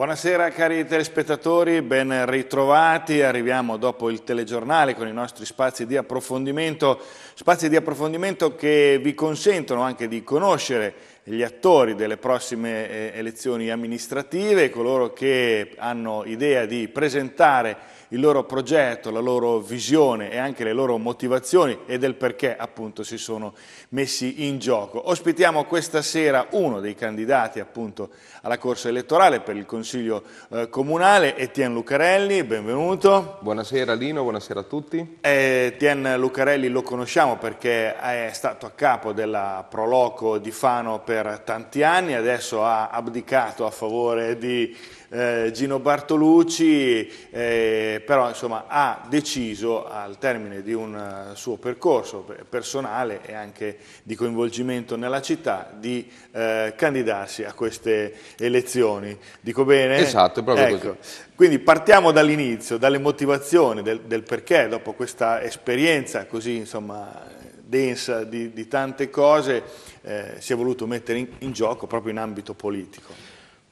Buonasera cari telespettatori, ben ritrovati. Arriviamo dopo il telegiornale con i nostri spazi di approfondimento, spazi di approfondimento che vi consentono anche di conoscere gli attori delle prossime eh, elezioni amministrative, coloro che hanno idea di presentare il loro progetto, la loro visione e anche le loro motivazioni e del perché appunto si sono messi in gioco. Ospitiamo questa sera uno dei candidati appunto alla corsa elettorale per il Consiglio eh, Comunale. Etienne Lucarelli, benvenuto. Buonasera Lino, buonasera a tutti. Eh, Etienne Lucarelli lo conosciamo perché è stato a capo della Proloco di Fano per tanti anni, adesso ha abdicato a favore di eh, Gino Bartolucci, eh, però insomma, ha deciso al termine di un eh, suo percorso personale e anche di coinvolgimento nella città di eh, candidarsi a queste elezioni elezioni. Dico bene? Esatto, proprio ecco. così. Quindi partiamo dall'inizio, dalle motivazioni, del, del, perché dopo questa esperienza così insomma, densa di, di, tante cose eh, si è voluto mettere in, in gioco proprio in ambito politico.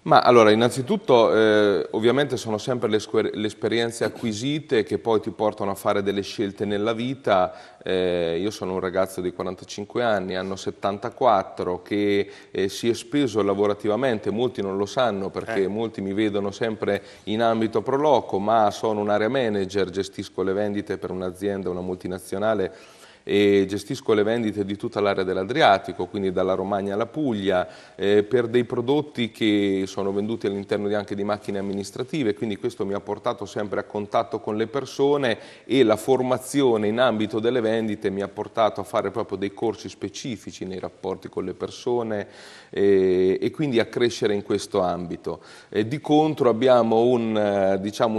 Ma allora, innanzitutto, eh, ovviamente sono sempre le, le, esperienze acquisite che poi ti portano a fare delle scelte nella vita. Eh, io sono un ragazzo di 45 anni, hanno 74, che eh, si è speso lavorativamente, molti non lo sanno perché eh. molti mi vedono sempre in ambito proloco, ma sono un area manager, gestisco le vendite per un'azienda, una multinazionale e gestisco le vendite di tutta l'area dell'Adriatico, quindi dalla Romagna alla Puglia, eh, per dei prodotti che sono venduti all'interno anche di macchine amministrative, quindi questo mi ha portato sempre a contatto con le persone e la formazione in ambito delle vendite mi ha portato a fare proprio dei corsi specifici nei rapporti con le persone eh, e quindi a crescere in questo ambito. Eh, di contro abbiamo eh, diciamo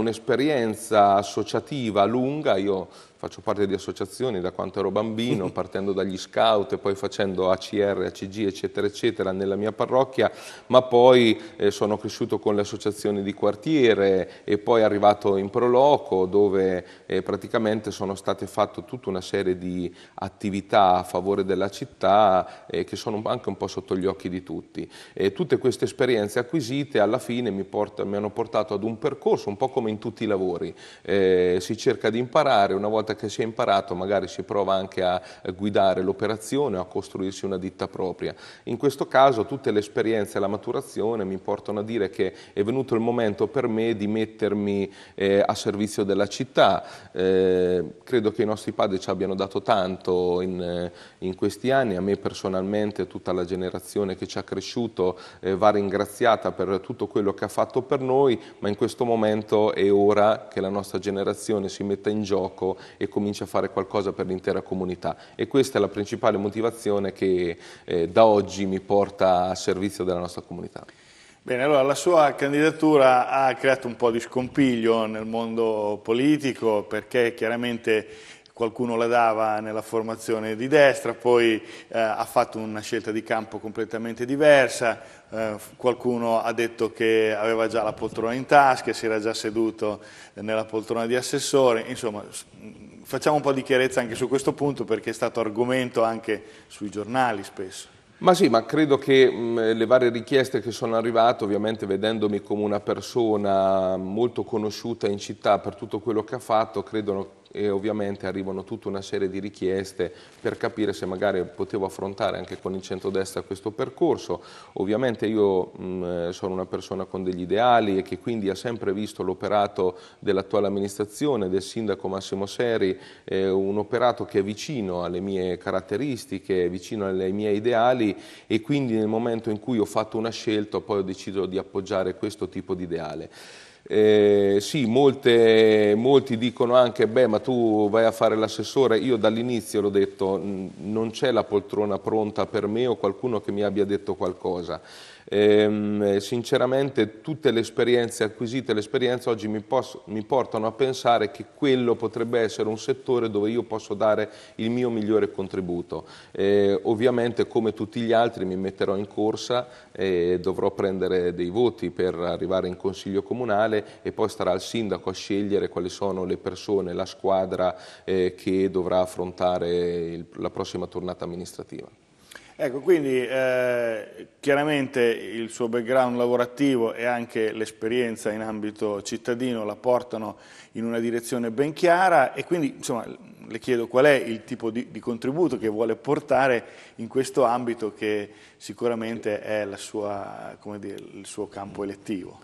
un'esperienza diciamo, un associativa lunga, io faccio parte di associazioni da quando ero bambino, partendo dagli scout e poi facendo ACR, ACG, eccetera, eccetera, nella mia parrocchia, ma poi eh, sono cresciuto con le associazioni di quartiere e poi arrivato in Proloco, dove eh, praticamente sono state fatte tutta una serie di attività a favore della città eh, che sono anche un po' sotto gli occhi di tutti. E tutte queste esperienze acquisite alla fine mi, porta, mi, hanno portato ad un percorso, un po' come in tutti i lavori, eh, si cerca di imparare, una volta volta che si è imparato magari si prova anche a guidare l'operazione o a costruirsi una ditta propria. In questo caso tutte le esperienze e la maturazione mi portano a dire che è venuto il momento per me di mettermi eh, a servizio della città. Eh, credo che i nostri padri ci abbiano dato tanto in, eh, in, questi anni, a me personalmente tutta la generazione che ci ha cresciuto eh, va ringraziata per tutto quello che ha fatto per noi, ma in questo momento è ora che la nostra generazione si metta in gioco e comincia a fare qualcosa per l'intera comunità e questa è la principale motivazione che eh, da oggi mi porta a servizio della nostra comunità. Bene, allora la sua candidatura ha creato un po' di scompiglio nel mondo politico perché chiaramente qualcuno la dava nella formazione di destra, poi eh, ha fatto una scelta di campo completamente diversa, eh, qualcuno ha detto che aveva già la poltrona in tasca, si era già seduto nella poltrona di assessore, insomma facciamo un po' di chiarezza anche su questo punto perché è stato argomento anche sui giornali spesso. Ma sì, ma credo che mh, le varie richieste che sono arrivate, ovviamente vedendomi come una persona molto conosciuta in città per tutto quello che ha fatto, credo e ovviamente arrivano tutta una serie di richieste per capire se magari potevo affrontare anche con il centrodestra questo percorso. Ovviamente io mh, mm, eh, sono una persona con degli ideali e che quindi ha sempre visto l'operato dell'attuale amministrazione, del sindaco Massimo Seri, eh, un operato che è vicino alle mie caratteristiche, vicino ai miei ideali e quindi nel momento in cui ho fatto una scelta poi ho deciso di appoggiare questo tipo di ideale. Eh, sì, molte, molti dicono anche, beh, ma tu vai a fare l'assessore. Io dall'inizio l'ho detto, non c'è la poltrona pronta per me o qualcuno che mi abbia detto qualcosa. Ehm, eh, sinceramente tutte le esperienze acquisite, le esperienze oggi mi, posso, mi, portano a pensare che quello potrebbe essere un settore dove io posso dare il mio migliore contributo. Eh, ovviamente come tutti gli altri mi metterò in corsa e dovrò prendere dei voti per arrivare in consiglio comunale e poi starà il sindaco a scegliere quali sono le persone, la squadra eh, che dovrà affrontare il, la prossima tornata amministrativa. Ecco, quindi eh, chiaramente il suo background lavorativo e anche l'esperienza in ambito cittadino la portano in una direzione ben chiara e quindi insomma, le chiedo qual è il tipo di, di, contributo che vuole portare in questo ambito che sicuramente è sua, dire, il suo campo elettivo.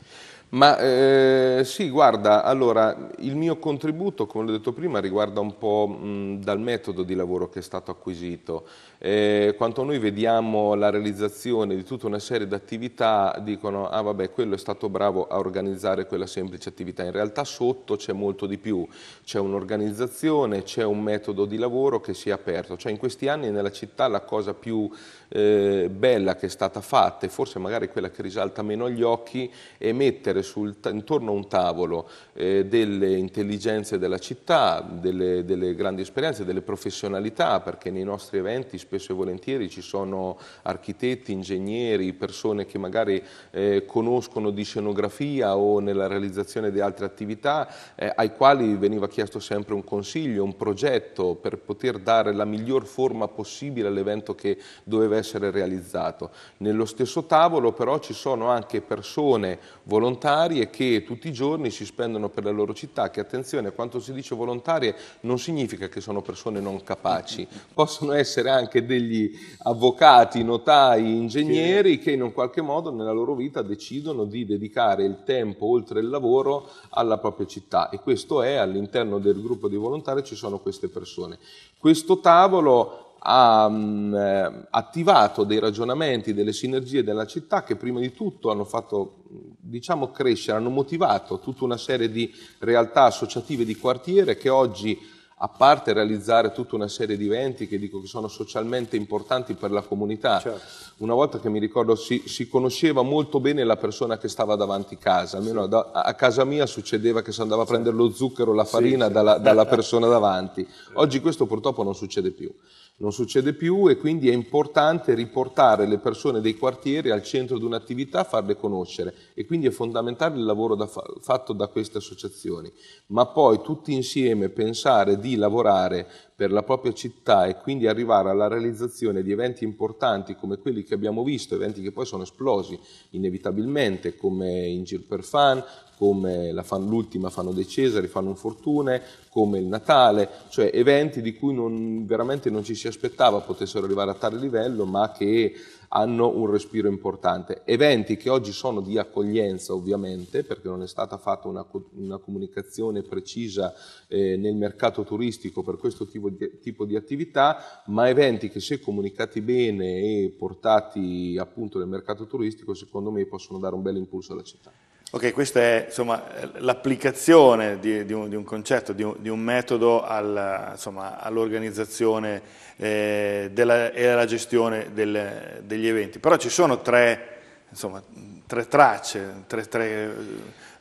Ma eh, sì, guarda, allora il mio contributo, come l'ho detto prima, riguarda un po' mh, dal metodo di lavoro che è stato acquisito. Eh, quanto noi vediamo la realizzazione di tutta una serie di attività, dicono, ah vabbè, quello è stato bravo a organizzare quella semplice attività. In realtà sotto c'è molto di più, c'è un'organizzazione, c'è un metodo di lavoro che si è aperto. Cioè in questi anni nella città la cosa più eh, bella che è stata fatta, e forse magari quella che risalta meno agli occhi, è mettere mettere sul, intorno a un tavolo eh, delle intelligenze della città, delle, delle, grandi esperienze, delle professionalità, perché nei nostri eventi spesso e volentieri ci sono architetti, ingegneri, persone che magari eh, conoscono di scenografia o nella realizzazione di altre attività, eh, ai quali veniva chiesto sempre un consiglio, un progetto per poter dare la miglior forma possibile all'evento che doveva essere realizzato. Nello stesso tavolo però ci sono anche persone volontarie volontarie che tutti i giorni si spendono per la loro città, che attenzione, quando si dice volontarie non significa che sono persone non capaci, possono essere anche degli avvocati, notai, ingegneri che in un qualche modo nella loro vita decidono di dedicare il tempo oltre il lavoro alla propria città e questo è all'interno del gruppo di volontari ci sono queste persone. Questo tavolo ha mh, mm, eh, attivato dei ragionamenti, delle sinergie della città che prima di tutto hanno fatto mm, diciamo, crescere, hanno motivato tutta una serie di realtà associative di quartiere che oggi a parte realizzare tutta una serie di eventi che dico che sono socialmente importanti per la comunità. Certo. Una volta che mi ricordo si, si, conosceva molto bene la persona che stava davanti casa, almeno sì. da, a casa mia succedeva che si andava a prendere lo zucchero, la farina sì, sì. Dalla, dalla, persona davanti. Oggi questo purtroppo non succede più non succede più e quindi è importante riportare le persone dei quartieri al centro di un'attività, farle conoscere e quindi è fondamentale il lavoro da fa- fatto da queste associazioni, ma poi tutti insieme pensare di lavorare per la propria città e quindi arrivare alla realizzazione di eventi importanti come quelli che abbiamo visto, eventi che poi sono esplosi inevitabilmente come in Gir per Fan, come fan, l'ultima Fanno dei Cesari, Fanno un Fortune, come il Natale, cioè eventi di cui non, veramente non ci si aspettava potessero arrivare a tale livello ma che hanno un respiro importante. Eventi che oggi sono di accoglienza ovviamente, perché non è stata fatta una, una comunicazione precisa eh, nel mercato turistico per questo tipo di, tipo di, attività, ma eventi che se comunicati bene e portati appunto nel mercato turistico, secondo me possono dare un bel impulso alla città. Ok, questa è l'applicazione di, di, di, un concetto, di un, di un metodo al, all'organizzazione eh, e alla gestione del, degli eventi. Però ci sono tre, insomma, tre tracce, tre, tre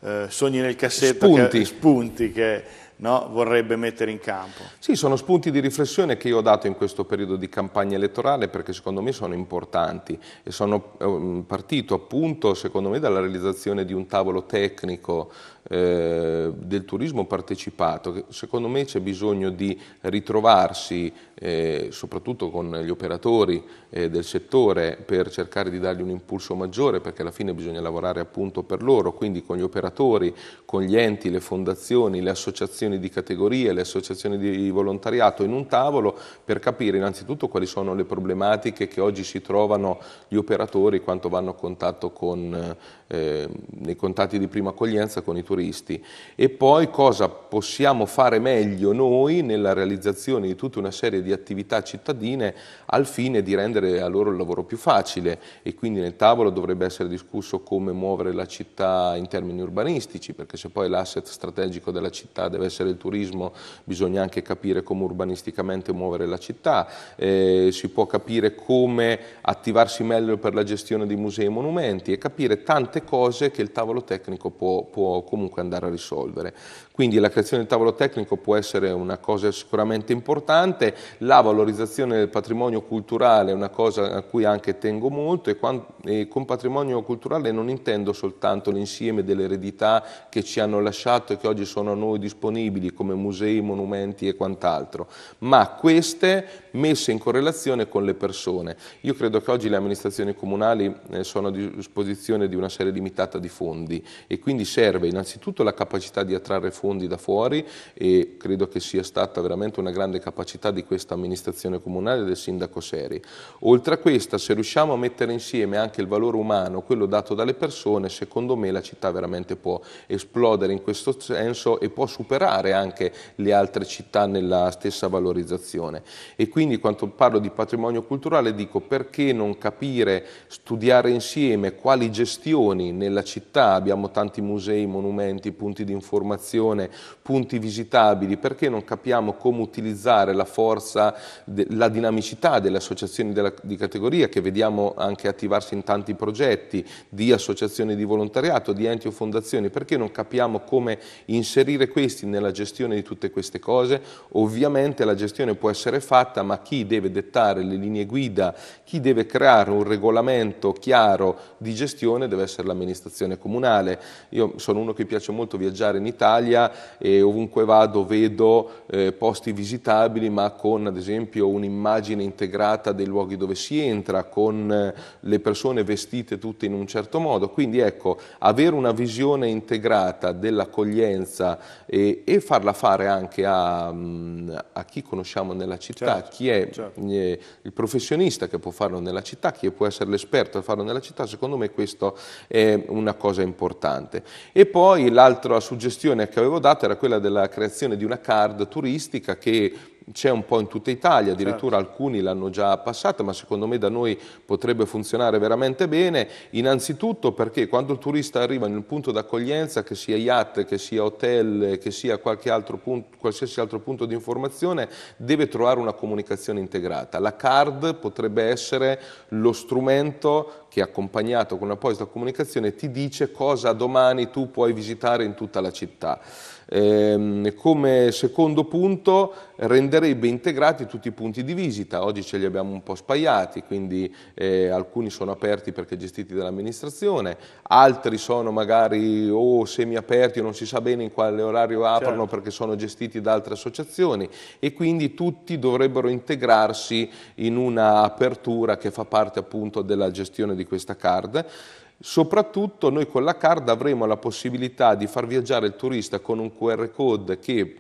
eh, sogni nel cassetto, spunti che, spunti che no, vorrebbe mettere in campo. Sì, sono spunti di riflessione che io ho dato in questo periodo di campagna elettorale perché secondo me sono importanti e sono eh, partito appunto secondo me dalla realizzazione di un tavolo tecnico eh, del turismo partecipato, secondo me c'è bisogno di ritrovarsi, eh, soprattutto con gli operatori eh, del settore, per cercare di dargli un impulso maggiore, perché alla fine bisogna lavorare appunto per loro, quindi con gli operatori, con gli enti, le fondazioni, le associazioni di categorie, le associazioni di volontariato, in un tavolo per capire innanzitutto quali sono le problematiche che oggi si trovano gli operatori quanto vanno a contatto con, eh, nei contatti di prima accoglienza con i turisti turisti e poi cosa possiamo fare meglio noi nella realizzazione di tutta una serie di attività cittadine al fine di rendere a loro il lavoro più facile e quindi nel tavolo dovrebbe essere discusso come muovere la città in termini urbanistici perché se poi l'asset strategico della città deve essere il turismo bisogna anche capire come urbanisticamente muovere la città, eh, si può capire come attivarsi meglio per la gestione di musei e monumenti e capire tante cose che il tavolo tecnico può, può comunque comunque andare a risolvere. Quindi la creazione del tavolo tecnico può essere una cosa sicuramente importante, la valorizzazione del patrimonio culturale è una cosa a cui anche tengo molto e, quando, e con patrimonio culturale non intendo soltanto l'insieme delle eredità che ci hanno lasciato e che oggi sono a noi disponibili come musei, monumenti e quant'altro, ma queste messe in correlazione con le persone. Io credo che oggi le amministrazioni comunali eh, sono a disposizione di una serie limitata di fondi e quindi serve innanzitutto la capacità di attrarre fondi fondi da fuori e credo che sia stata veramente una grande capacità di questa amministrazione comunale e del sindaco Seri. Oltre a questa, se riusciamo a mettere insieme anche il valore umano, quello dato dalle persone, secondo me la città veramente può esplodere in questo senso e può superare anche le altre città nella stessa valorizzazione. E quindi quando parlo di patrimonio culturale dico perché non capire, studiare insieme quali gestioni nella città, abbiamo tanti musei, monumenti, punti di informazione, formazione, punti visitabili, perché non capiamo come utilizzare la forza, la dinamicità delle associazioni della, di categoria che vediamo anche attivarsi in tanti progetti, di associazioni di volontariato, di enti o fondazioni, perché non capiamo come inserire questi nella gestione di tutte queste cose? Ovviamente la gestione può essere fatta, ma chi deve dettare le linee guida, chi deve creare un regolamento chiaro di gestione deve essere l'amministrazione comunale. Io sono uno che piace molto viaggiare in Italia, e ovunque vado vedo eh, posti visitabili ma con ad esempio un'immagine integrata dei luoghi dove si entra, con eh, le persone vestite tutte in un certo modo. Quindi ecco, avere una visione integrata dell'accoglienza e, e, farla fare anche a, mm, a chi conosciamo nella città, certo, chi è certo. eh, il professionista che può farlo nella città, chi può essere l'esperto a farlo nella città, secondo me questo è una cosa importante. E poi l'altra suggestione che avevo avevo dato era quella della creazione di una card turistica che c'è un po' in tutta Italia, certo. addirittura certo. alcuni l'hanno già passata, ma secondo me da noi potrebbe funzionare veramente bene, innanzitutto perché quando il turista arriva nel punto d'accoglienza, che sia yacht, che sia hotel, che sia altro punto, qualsiasi altro punto di informazione, deve trovare una comunicazione integrata. La card potrebbe essere lo strumento che accompagnato con una apposita comunicazione ti dice cosa domani tu puoi visitare in tutta la città. Ehm, come secondo punto renderebbe integrati tutti i punti di visita, oggi ce li abbiamo un po' spaiati, quindi eh, alcuni sono aperti perché gestiti dall'amministrazione, altri sono magari o oh, semiaperti o non si sa bene in quale orario aprono certo. perché sono gestiti da altre associazioni e quindi tutti dovrebbero integrarsi in una apertura che fa parte appunto della gestione di questa card. Soprattutto noi con la card avremo la possibilità di far viaggiare il turista con un QR code che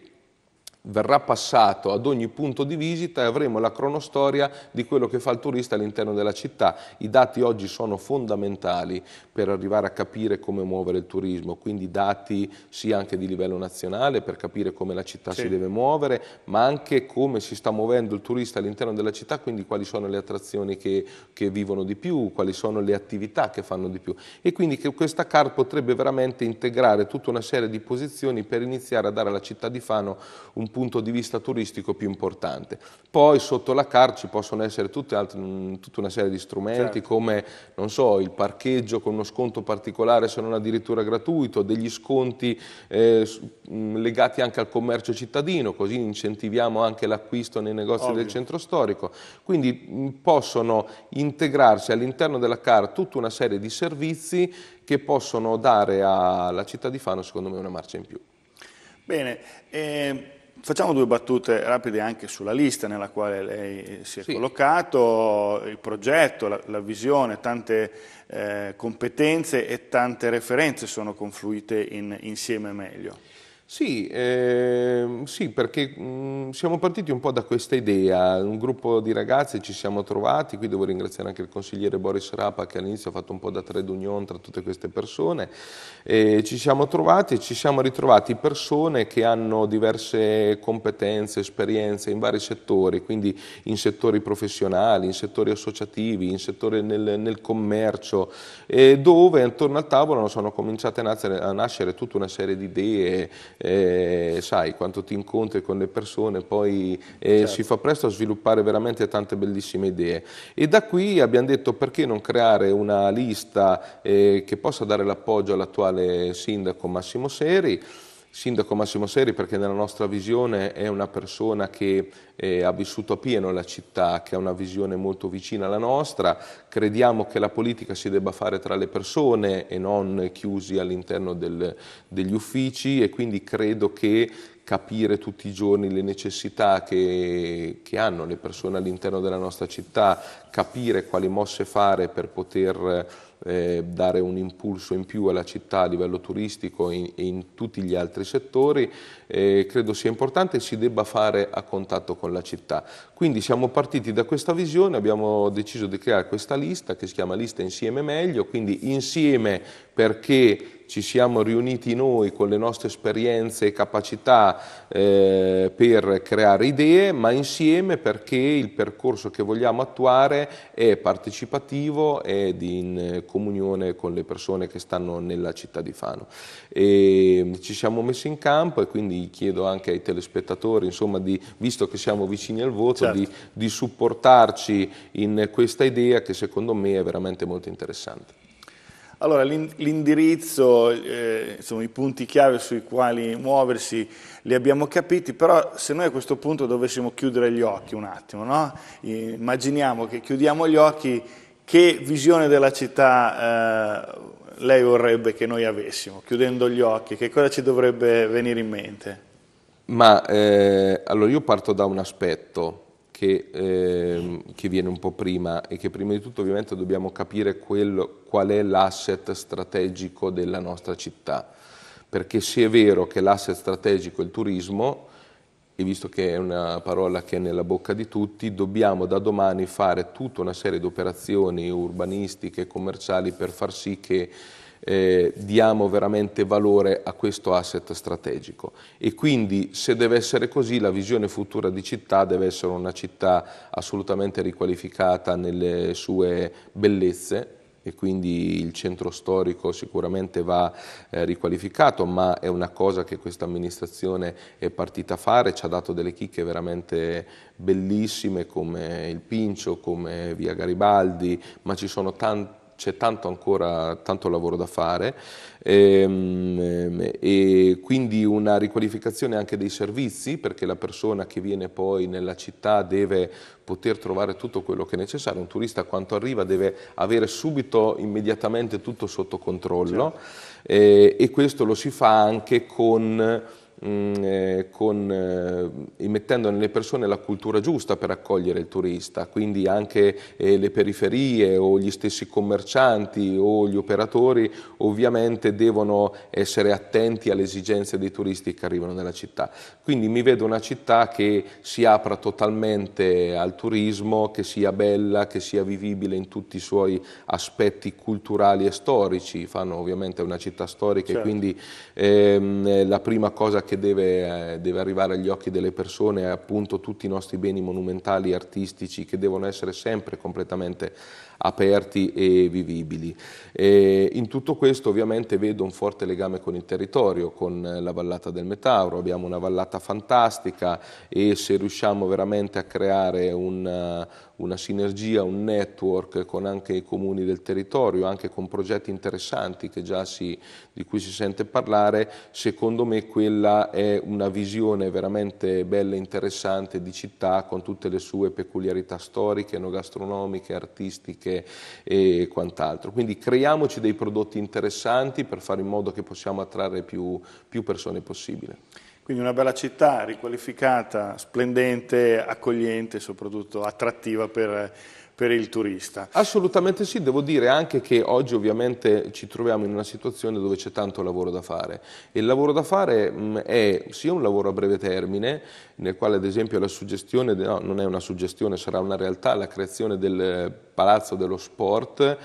verrà passato ad ogni punto di visita e avremo la cronostoria di quello che fa il turista all'interno della città. I dati oggi sono fondamentali per arrivare a capire come muovere il turismo, quindi dati sia anche di livello nazionale per capire come la città sì. si deve muovere, ma anche come si sta muovendo il turista all'interno della città, quindi quali sono le attrazioni che, che, vivono di più, quali sono le attività che fanno di più. E quindi che questa CAR potrebbe veramente integrare tutta una serie di posizioni per iniziare a dare alla città di Fano un punto di vista turistico più importante. Poi sotto la car ci possono essere altre, mm, tutta una serie di strumenti certo. come so, il parcheggio con uno sconto particolare se non addirittura gratuito, degli sconti eh, mm, legati anche al commercio cittadino, così incentiviamo anche l'acquisto nei negozi Ovvio. del centro storico. Quindi mm, possono integrarsi all'interno della car tutta una serie di servizi che possono dare alla città di Fano secondo me una marcia in più. Bene, eh, Facciamo due battute rapide anche sulla lista nella quale lei eh, si è sì. collocato, il progetto, la, la visione, tante eh, competenze e tante referenze sono confluite in, insieme meglio. Sì, eh, sì perché mh, mm, siamo partiti un po' da questa idea, un gruppo di ragazzi ci siamo trovati, qui devo ringraziare anche il consigliere Boris Rapa che all'inizio ha fatto un po' da trade union tra tutte queste persone, eh, ci siamo trovati e ci siamo ritrovati persone che hanno diverse competenze, esperienze in vari settori, quindi in settori professionali, in settori associativi, in settori nel, nel commercio, eh, dove intorno al tavolo sono cominciate a nascere, a nascere tutta una serie di idee eh, sai, quando ti incontri con le persone poi eh, certo. si fa presto a sviluppare veramente tante bellissime idee. E da qui abbiamo detto perché non creare una lista eh, che possa dare l'appoggio all'attuale sindaco Massimo Seri, Sindaco Massimo Seri perché nella nostra visione è una persona che eh, ha vissuto a pieno la città, che ha una visione molto vicina alla nostra. Crediamo che la politica si debba fare tra le persone e non chiusi all'interno degli uffici e quindi credo che capire tutti i giorni le necessità che, che hanno le persone all'interno della nostra città, capire quali mosse fare per poter eh, dare un impulso in più alla città a livello turistico e in, in, tutti gli altri settori, eh, credo sia importante e si debba fare a contatto con la città. Quindi siamo partiti da questa visione, abbiamo deciso di creare questa lista che si chiama Lista Insieme Meglio, quindi insieme perché ci siamo riuniti noi con le nostre esperienze e capacità eh, per creare idee, ma insieme perché il percorso che vogliamo attuare è partecipativo ed in eh, comunione con le persone che stanno nella città di Fano. E mm, ci siamo messi in campo e quindi chiedo anche ai telespettatori, insomma, di, visto che siamo vicini al voto, certo. di, di supportarci in questa idea che secondo me è veramente molto interessante. Allora, l'indirizzo, eh, insomma, i punti chiave sui quali muoversi li abbiamo capiti, però se noi a questo punto dovessimo chiudere gli occhi un attimo, no? immaginiamo che chiudiamo gli occhi, che visione della città eh, lei vorrebbe che noi avessimo? Chiudendo gli occhi, che cosa ci dovrebbe venire in mente? Ma eh, allora io parto da un aspetto che, eh, che, viene un po' prima e che prima di tutto ovviamente dobbiamo capire quello, qual è l'asset strategico della nostra città, perché se è vero che l'asset strategico è il turismo, e visto che è una parola che è nella bocca di tutti, dobbiamo da domani fare tutta una serie di operazioni urbanistiche e commerciali per far sì che eh, diamo veramente valore a questo asset strategico e quindi se deve essere così la visione futura di città deve essere una città assolutamente riqualificata nelle sue bellezze e quindi il centro storico sicuramente va eh, riqualificato, ma è una cosa che questa amministrazione è partita a fare, ci ha dato delle chicche veramente bellissime come il Pincio, come via Garibaldi, ma ci sono tanti c'è tanto ancora, tanto lavoro da fare e, ehm, e, quindi una riqualificazione anche dei servizi perché la persona che viene poi nella città deve poter trovare tutto quello che è necessario, un turista quanto arriva deve avere subito, immediatamente tutto sotto controllo certo. e, eh, e questo lo si fa anche con mh, mm, eh, con, eh, immettendo nelle persone la cultura giusta per accogliere il turista, quindi anche eh, le periferie o gli stessi commercianti o gli operatori ovviamente devono essere attenti alle esigenze dei turisti che arrivano nella città. Quindi mi vedo una città che si apra totalmente al turismo, che sia bella, che sia vivibile in tutti i suoi aspetti culturali e storici, fanno ovviamente una città storica certo. e quindi ehm, la prima cosa che che deve, eh, deve, arrivare agli occhi delle persone è appunto tutti i nostri beni monumentali artistici che devono essere sempre completamente aperti e vivibili. E in tutto questo ovviamente vedo un forte legame con il territorio, con eh, la vallata del Metauro, abbiamo una vallata fantastica e se riusciamo veramente a creare una, eh, una sinergia, un network con anche i comuni del territorio, anche con progetti interessanti si, di cui si sente parlare, secondo me quella è una visione veramente bella e interessante di città con tutte le sue peculiarità storiche, enogastronomiche, artistiche e quant'altro. Quindi creiamoci dei prodotti interessanti per fare in modo che possiamo attrarre più, più persone possibile. Quindi una bella città riqualificata, splendente, accogliente e soprattutto attrattiva per per il turista. Assolutamente sì, devo dire anche che oggi ovviamente ci troviamo in una situazione dove c'è tanto lavoro da fare e il lavoro da fare mm, è sia un lavoro a breve termine, nel quale ad esempio la suggestione, no, non è una suggestione, sarà una realtà, la creazione del palazzo dello sport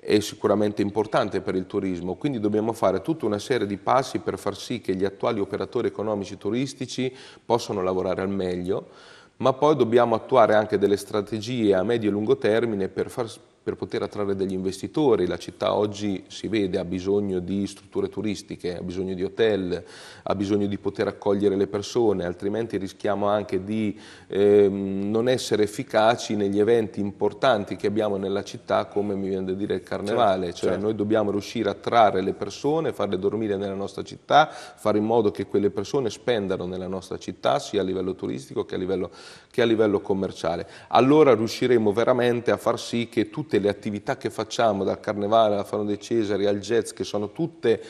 è sicuramente importante per il turismo, quindi dobbiamo fare tutta una serie di passi per far sì che gli attuali operatori economici turistici possano lavorare al meglio ma poi dobbiamo attuare anche delle strategie a medio e lungo termine per far per poter attrarre degli investitori. La città oggi si vede ha bisogno di strutture turistiche, ha bisogno di hotel, ha bisogno di poter accogliere le persone, altrimenti rischiamo anche di ehm, non essere efficaci negli eventi importanti che abbiamo nella città, come mi viene da dire il carnevale. Certo, cioè certo. noi dobbiamo riuscire a attrarre le persone, farle dormire nella nostra città, fare in modo che quelle persone spendano nella nostra città sia a livello turistico che a livello, che a livello commerciale. Allora riusciremo veramente a far sì che tutti tutte le attività che facciamo, dal Carnevale alla Fano dei Cesari al jazz, che sono tutte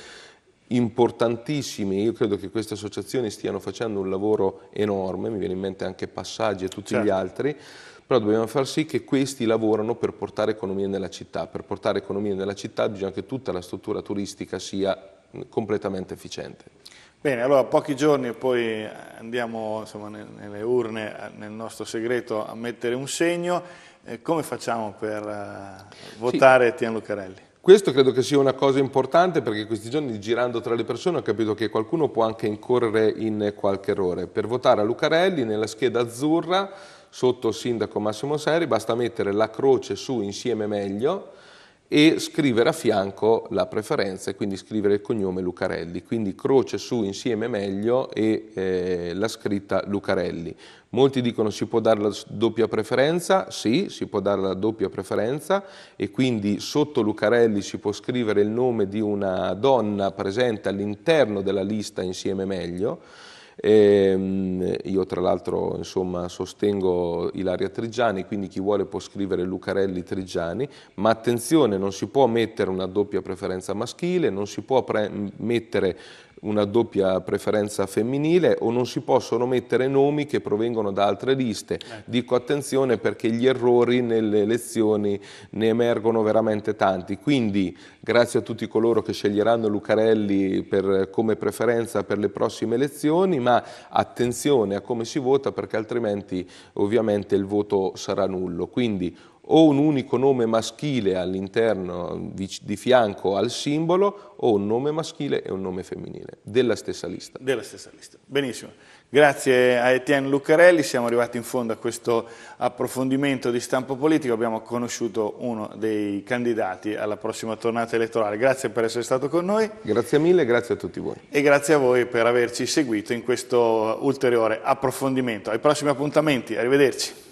importantissime, io credo che queste associazioni stiano facendo un lavoro enorme, mi viene in mente anche Passaggi e tutti certo. gli altri, però dobbiamo far sì che questi lavorano per portare economia nella città, per portare economia nella città bisogna che tutta la struttura turistica sia completamente efficiente. Bene, allora pochi giorni e poi andiamo insomma, nelle urne, eh, nel nostro segreto, a mettere un segno. Eh, come facciamo per eh, votare sì. Tian Lucarelli? Questo credo che sia una cosa importante perché questi giorni girando tra le persone ho capito che qualcuno può anche incorrere in qualche errore. Per votare a Lucarelli nella scheda azzurra sotto il sindaco Massimo Seri basta mettere la croce su insieme meglio e scrivere a fianco la preferenza e quindi scrivere il cognome Lucarelli, quindi croce su insieme meglio e eh, la scritta Lucarelli. Molti dicono si può dare la doppia preferenza, sì, si può dare la doppia preferenza e quindi sotto Lucarelli si può scrivere il nome di una donna presente all'interno della lista insieme meglio e, ehm, io tra l'altro insomma, sostengo Ilaria Trigiani, quindi chi vuole può scrivere Lucarelli Trigiani, ma attenzione non si può mettere una doppia preferenza maschile, non si può mettere una doppia preferenza femminile o non si possono mettere nomi che provengono da altre liste. Ecco. Dico attenzione perché gli errori nelle elezioni ne emergono veramente tanti. Quindi grazie a tutti coloro che sceglieranno Lucarelli per, come preferenza per le prossime elezioni, ma attenzione a come si vota perché altrimenti ovviamente il voto sarà nullo. Quindi o un unico nome maschile all'interno di, di, fianco al simbolo o un nome maschile e un nome femminile della stessa lista. Della stessa lista. Benissimo. Grazie a Etienne Lucarelli, siamo arrivati in fondo a questo approfondimento di stampo politico, abbiamo conosciuto uno dei candidati alla prossima tornata elettorale. Grazie per essere stato con noi. Grazie mille, grazie a tutti voi. E grazie a voi per averci seguito in questo ulteriore approfondimento. Ai prossimi appuntamenti, arrivederci.